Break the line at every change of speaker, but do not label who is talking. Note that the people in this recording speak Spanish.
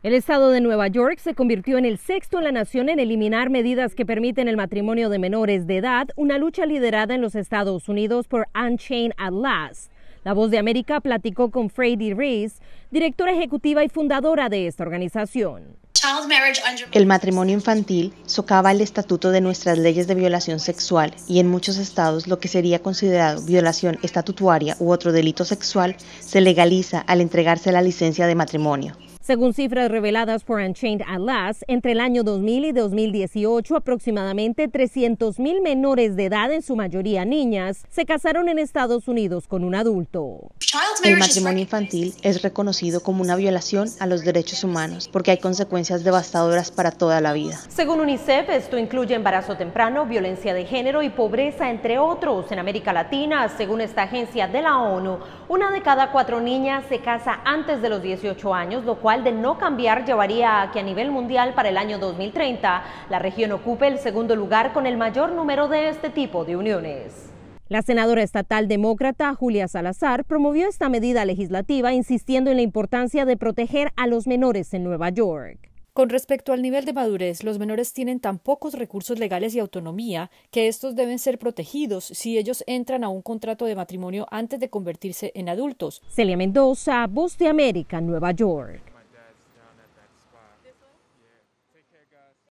El estado de Nueva York se convirtió en el sexto en la nación en eliminar medidas que permiten el matrimonio de menores de edad, una lucha liderada en los Estados Unidos por Unchained Atlas. La Voz de América platicó con Freddie Reese, directora ejecutiva y fundadora de esta organización.
El matrimonio infantil socava el estatuto de nuestras leyes de violación sexual y en muchos estados lo que sería considerado violación estatutaria u otro delito sexual se legaliza al entregarse la licencia de matrimonio.
Según cifras reveladas por Unchained Atlas, entre el año 2000 y 2018, aproximadamente 300.000 menores de edad, en su mayoría niñas, se casaron en
Estados Unidos con un adulto. El matrimonio infantil es reconocido como una violación a los derechos humanos porque hay consecuencias devastadoras para toda la vida.
Según UNICEF, esto incluye embarazo temprano, violencia de género y pobreza, entre otros. En América Latina, según esta agencia de la ONU, una de cada cuatro niñas se casa antes de los 18 años, lo cual de no cambiar llevaría a que a nivel mundial para el año 2030 la región ocupe el segundo lugar con el mayor número de este tipo de uniones. La senadora estatal demócrata Julia Salazar promovió esta medida legislativa insistiendo en la importancia de proteger
a los menores en Nueva York. Con respecto al nivel de madurez, los menores tienen tan pocos recursos legales y autonomía que estos deben ser protegidos si ellos entran a un contrato de matrimonio antes de convertirse en adultos.
Celia Mendoza, Voz de América, Nueva York.